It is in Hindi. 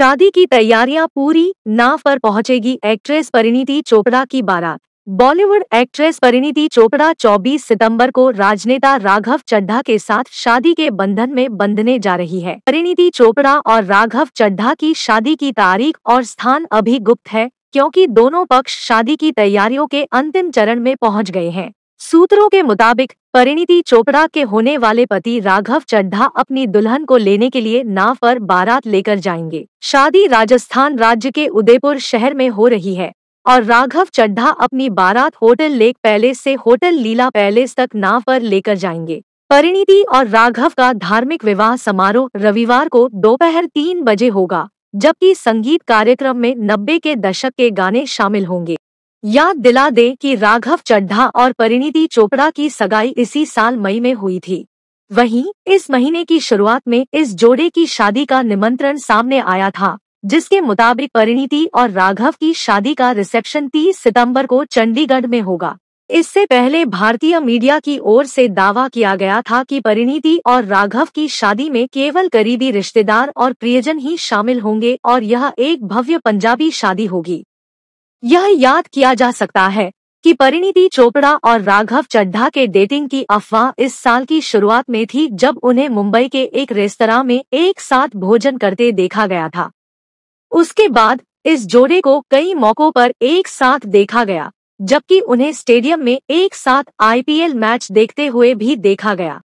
शादी की तैयारियां पूरी ना पर पहुंचेगी एक्ट्रेस परिणीति चोपड़ा की बारात बॉलीवुड एक्ट्रेस परिणीति चोपड़ा 24 सितंबर को राजनेता राघव चड्ढा के साथ शादी के बंधन में बंधने जा रही है परिणीति चोपड़ा और राघव चड्ढा की शादी की तारीख और स्थान अभी गुप्त है क्योंकि दोनों पक्ष शादी की तैयारियों के अंतिम चरण में पहुंच गए हैं सूत्रों के मुताबिक परिणीति चोपड़ा के होने वाले पति राघव चड्ढा अपनी दुल्हन को लेने के लिए नाव पर बारात लेकर जाएंगे शादी राजस्थान राज्य के उदयपुर शहर में हो रही है और राघव चड्ढा अपनी बारात होटल लेक पैलेस से होटल लीला पैलेस तक नाव पर लेकर जाएंगे परिणीति और राघव का धार्मिक विवाह समारोह रविवार को दोपहर तीन बजे होगा जबकि संगीत कार्यक्रम में नब्बे के दशक के गाने शामिल होंगे याद दिला दे कि राघव चड्ढा और परिणीति चोपड़ा की सगाई इसी साल मई में हुई थी वहीं इस महीने की शुरुआत में इस जोड़े की शादी का निमंत्रण सामने आया था जिसके मुताबिक परिणीति और राघव की शादी का रिसेप्शन 30 सितंबर को चंडीगढ़ में होगा इससे पहले भारतीय मीडिया की ओर से दावा किया गया था कि परिणीति और राघव की शादी में केवल करीबी रिश्तेदार और प्रियजन ही शामिल होंगे और यह एक भव्य पंजाबी शादी होगी यह याद किया जा सकता है कि परिणीति चोपड़ा और राघव चड्ढा के डेटिंग की अफवाह इस साल की शुरुआत में थी जब उन्हें मुंबई के एक रेस्तरा में एक साथ भोजन करते देखा गया था उसके बाद इस जोड़े को कई मौकों पर एक साथ देखा गया जबकि उन्हें स्टेडियम में एक साथ आईपीएल मैच देखते हुए भी देखा गया